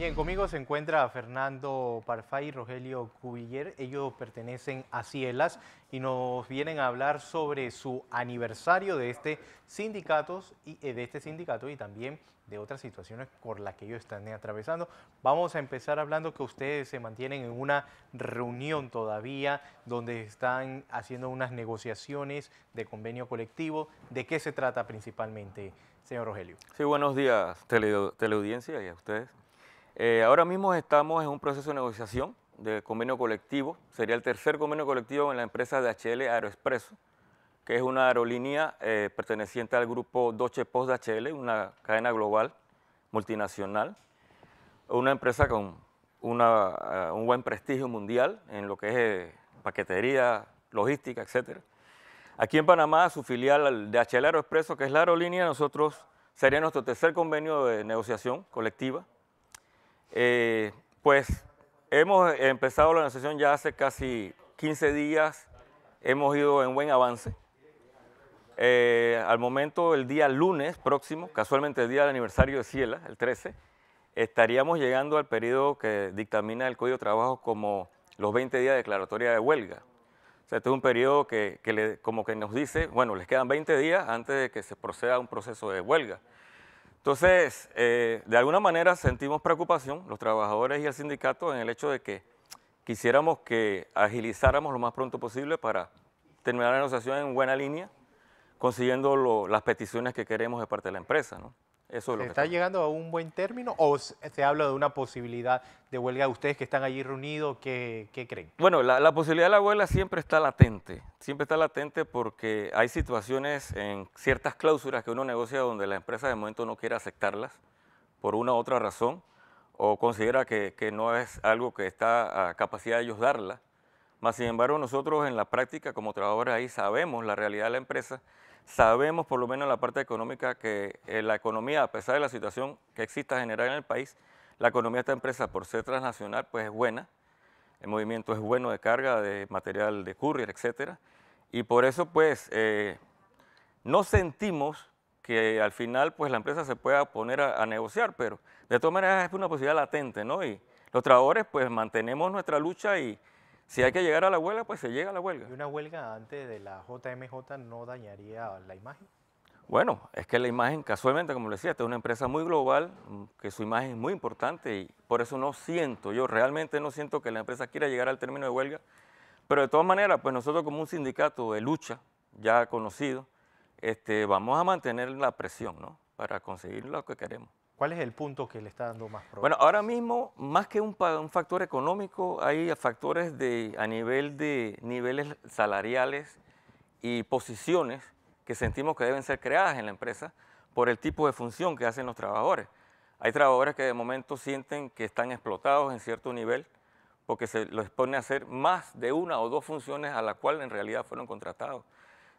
Bien, conmigo se encuentra Fernando Parfay y Rogelio Cubiller. Ellos pertenecen a Cielas y nos vienen a hablar sobre su aniversario de este sindicato y, eh, de este sindicato y también de otras situaciones por las que ellos están atravesando. Vamos a empezar hablando que ustedes se mantienen en una reunión todavía donde están haciendo unas negociaciones de convenio colectivo. ¿De qué se trata principalmente, señor Rogelio? Sí, buenos días, teleaudiencia y a ustedes. Eh, ahora mismo estamos en un proceso de negociación de convenio colectivo, sería el tercer convenio colectivo en la empresa de DHL Aeroexpreso, que es una aerolínea eh, perteneciente al grupo Doche Post HL, una cadena global multinacional, una empresa con eh, un buen prestigio mundial en lo que es paquetería, logística, etc. Aquí en Panamá, su filial de DHL Aeroexpreso, que es la aerolínea, nosotros sería nuestro tercer convenio de negociación colectiva, eh, pues hemos empezado la negociación ya hace casi 15 días, hemos ido en buen avance. Eh, al momento, el día lunes próximo, casualmente el día del aniversario de Ciela, el 13, estaríamos llegando al periodo que dictamina el Código de Trabajo como los 20 días de declaratoria de huelga. O sea, este es un periodo que, como que nos dice, bueno, les quedan 20 días antes de que se proceda a un proceso de huelga. Entonces, eh, de alguna manera sentimos preocupación, los trabajadores y el sindicato, en el hecho de que quisiéramos que agilizáramos lo más pronto posible para terminar la negociación en buena línea, consiguiendo las peticiones que queremos de parte de la empresa. Eso lo que está llegando a un buen término o se habla de una posibilidad de huelga? Ustedes que están allí reunidos, ¿qué, creen? Bueno, la, posibilidad de la huelga siempre está latente, siempre está latente porque hay situaciones en ciertas cláusulas que uno negocia donde la empresa de momento no quiere aceptarlas por una u otra razón o considera que, que no es algo que está a capacidad de ellos darla. Más sin embargo, nosotros en la práctica como trabajadores ahí sabemos la realidad de la empresa Sabemos, por lo menos en la parte económica, que eh, la economía, a pesar de la situación que exista general en el país, la economía de esta empresa, por ser transnacional, pues es buena. El movimiento es bueno de carga, de material de courier, etcétera. Y por eso, pues, eh, no sentimos que al final, pues, la empresa se pueda poner a, a negociar, pero de todas maneras es una posibilidad latente, ¿no? Y los trabajadores, pues, mantenemos nuestra lucha y si hay que llegar a la huelga, pues se llega a la huelga. ¿Y una huelga antes de la JMJ no dañaría la imagen? Bueno, es que la imagen, casualmente, como le decía, es una empresa muy global, que su imagen es muy importante y por eso no siento, yo realmente no siento que la empresa quiera llegar al término de huelga, pero de todas maneras, pues nosotros como un sindicato de lucha ya conocido, este, vamos a mantener la presión, ¿no? Para conseguir lo que queremos. ¿Cuál es el punto que le está dando más problemas? Bueno, ahora mismo, más que un, factor económico, hay factores de, a nivel de niveles salariales y posiciones que sentimos que deben ser creadas en la empresa por el tipo de función que hacen los trabajadores. Hay trabajadores que de momento sienten que están explotados en cierto nivel porque se los pone a hacer más de una o dos funciones a la cual en realidad fueron contratados.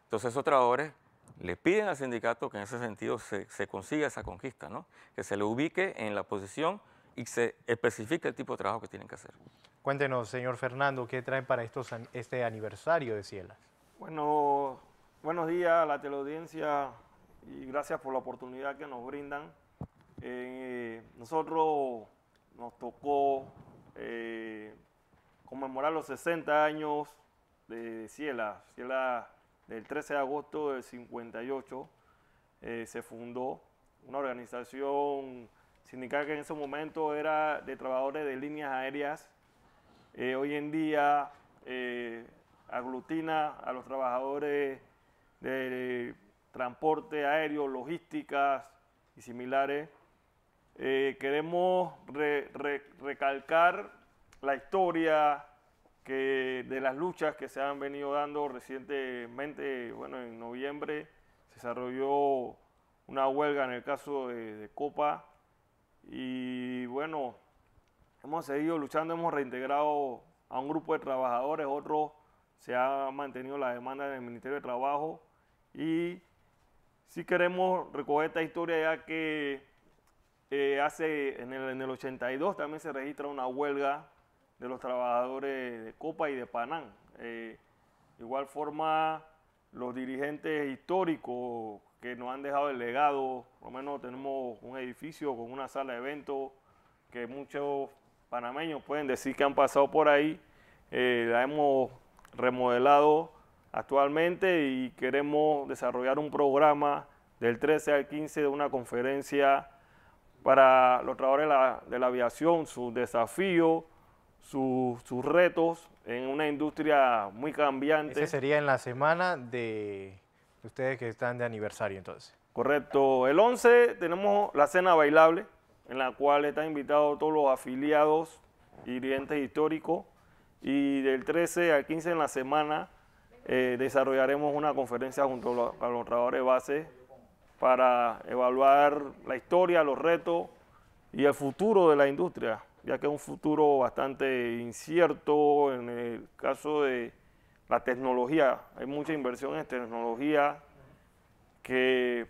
Entonces esos trabajadores le piden al sindicato que en ese sentido se, consiga esa conquista, que se le ubique en la posición y se especifique el tipo de trabajo que tienen que hacer. Cuéntenos, señor Fernando, ¿qué traen para estos, este aniversario de Cielas? Bueno, buenos días a la teleaudiencia y gracias por la oportunidad que nos brindan. Eh, nosotros nos tocó eh, conmemorar los 60 años de Ciela. Cielas el 13 de agosto del 58 eh, se fundó una organización sindical que en ese momento era de trabajadores de líneas aéreas. Eh, hoy en día eh, aglutina a los trabajadores de transporte aéreo, logísticas y similares. queremos recalcar la historia que de las luchas que se han venido dando recientemente, bueno, en noviembre se desarrolló una huelga en el caso de, Copa y bueno, hemos seguido luchando, hemos reintegrado a un grupo de trabajadores, otros se ha mantenido la demanda del Ministerio de Trabajo y si queremos recoger esta historia ya que eh, hace en en el 82 también se registra una huelga de los trabajadores de Copa y de Panam. de eh, igual forma, los dirigentes históricos que nos han dejado el legado, por lo menos tenemos un edificio con una sala de eventos que muchos panameños pueden decir que han pasado por ahí, eh, la hemos remodelado actualmente y queremos desarrollar un programa del 13 al 15 de una conferencia para los trabajadores de la, de la aviación, sus desafíos sus, retos en una industria muy cambiante. Ese sería en la semana de ustedes que están de aniversario entonces. Correcto. El 11 tenemos la cena bailable, en la cual están invitados todos los afiliados y clientes históricos. Y del 13 al 15 en la semana eh, desarrollaremos una conferencia junto a los, a base para evaluar la historia, los retos y el futuro de la industria ya que es un futuro bastante incierto en el caso de la tecnología. Hay mucha inversión en tecnología que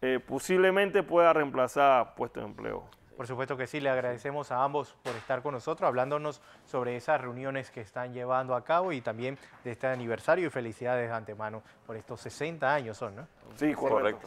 eh, posiblemente pueda reemplazar puestos de empleo. Por supuesto que sí, le agradecemos a ambos por estar con nosotros, hablándonos sobre esas reuniones que están llevando a cabo y también de este aniversario y felicidades de antemano por estos 60 años son, ¿no? Sí, correcto.